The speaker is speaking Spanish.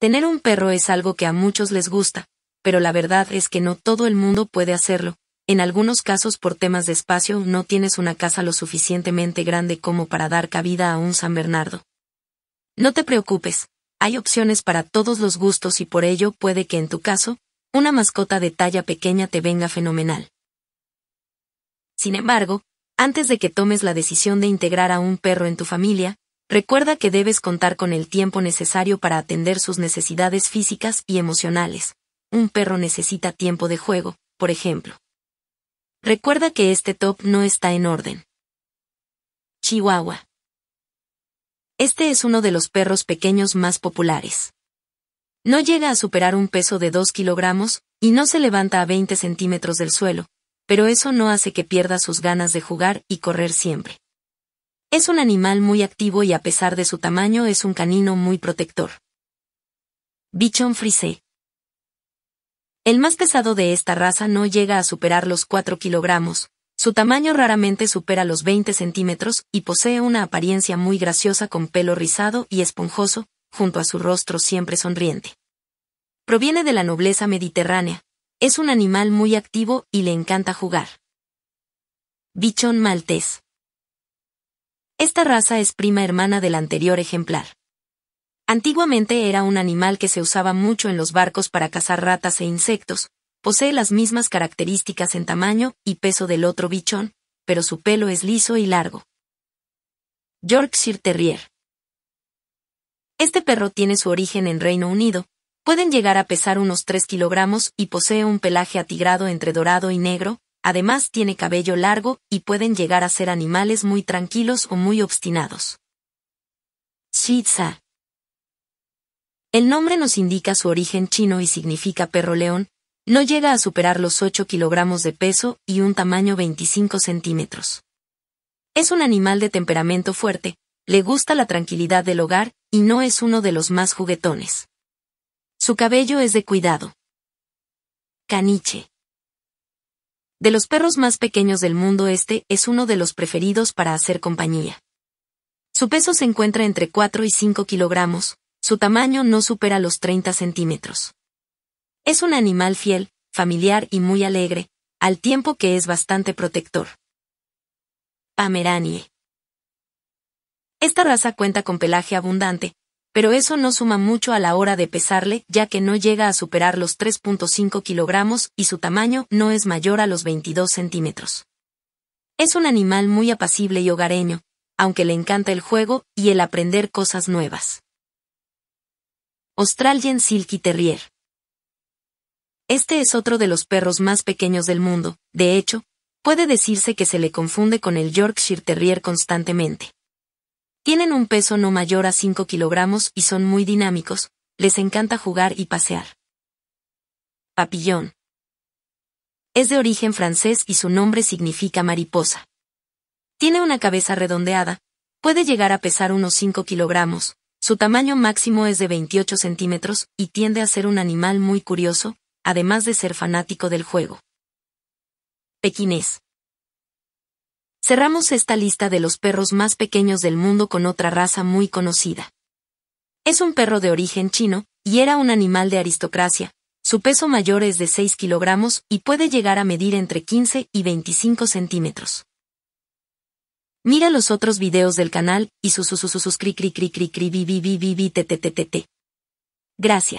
Tener un perro es algo que a muchos les gusta, pero la verdad es que no todo el mundo puede hacerlo. En algunos casos por temas de espacio no tienes una casa lo suficientemente grande como para dar cabida a un San Bernardo. No te preocupes, hay opciones para todos los gustos y por ello puede que en tu caso, una mascota de talla pequeña te venga fenomenal. Sin embargo, antes de que tomes la decisión de integrar a un perro en tu familia, Recuerda que debes contar con el tiempo necesario para atender sus necesidades físicas y emocionales. Un perro necesita tiempo de juego, por ejemplo. Recuerda que este top no está en orden. Chihuahua. Este es uno de los perros pequeños más populares. No llega a superar un peso de 2 kilogramos, y no se levanta a 20 centímetros del suelo, pero eso no hace que pierda sus ganas de jugar y correr siempre. Es un animal muy activo y a pesar de su tamaño es un canino muy protector. Bichon frisé. El más pesado de esta raza no llega a superar los 4 kilogramos, su tamaño raramente supera los 20 centímetros y posee una apariencia muy graciosa con pelo rizado y esponjoso, junto a su rostro siempre sonriente. Proviene de la nobleza mediterránea, es un animal muy activo y le encanta jugar. Bichón maltés. Esta raza es prima hermana del anterior ejemplar. Antiguamente era un animal que se usaba mucho en los barcos para cazar ratas e insectos, posee las mismas características en tamaño y peso del otro bichón, pero su pelo es liso y largo. Yorkshire Terrier. Este perro tiene su origen en Reino Unido, pueden llegar a pesar unos 3 kilogramos y posee un pelaje atigrado entre dorado y negro, Además tiene cabello largo y pueden llegar a ser animales muy tranquilos o muy obstinados. Shih El nombre nos indica su origen chino y significa perro león, no llega a superar los 8 kilogramos de peso y un tamaño 25 centímetros. Es un animal de temperamento fuerte, le gusta la tranquilidad del hogar y no es uno de los más juguetones. Su cabello es de cuidado. Caniche. De los perros más pequeños del mundo este es uno de los preferidos para hacer compañía. Su peso se encuentra entre 4 y 5 kilogramos, su tamaño no supera los 30 centímetros. Es un animal fiel, familiar y muy alegre, al tiempo que es bastante protector. pameranie Esta raza cuenta con pelaje abundante, pero eso no suma mucho a la hora de pesarle, ya que no llega a superar los 3.5 kilogramos y su tamaño no es mayor a los 22 centímetros. Es un animal muy apacible y hogareño, aunque le encanta el juego y el aprender cosas nuevas. Australian Silky Terrier. Este es otro de los perros más pequeños del mundo, de hecho, puede decirse que se le confunde con el Yorkshire Terrier constantemente. Tienen un peso no mayor a 5 kilogramos y son muy dinámicos, les encanta jugar y pasear. Papillón. Es de origen francés y su nombre significa mariposa. Tiene una cabeza redondeada, puede llegar a pesar unos 5 kilogramos, su tamaño máximo es de 28 centímetros y tiende a ser un animal muy curioso, además de ser fanático del juego. Pequinés. Cerramos esta lista de los perros más pequeños del mundo con otra raza muy conocida. Es un perro de origen chino, y era un animal de aristocracia. Su peso mayor es de 6 kilogramos y puede llegar a medir entre 15 y 25 centímetros. Mira los otros videos del canal y sus sus sus Gracias.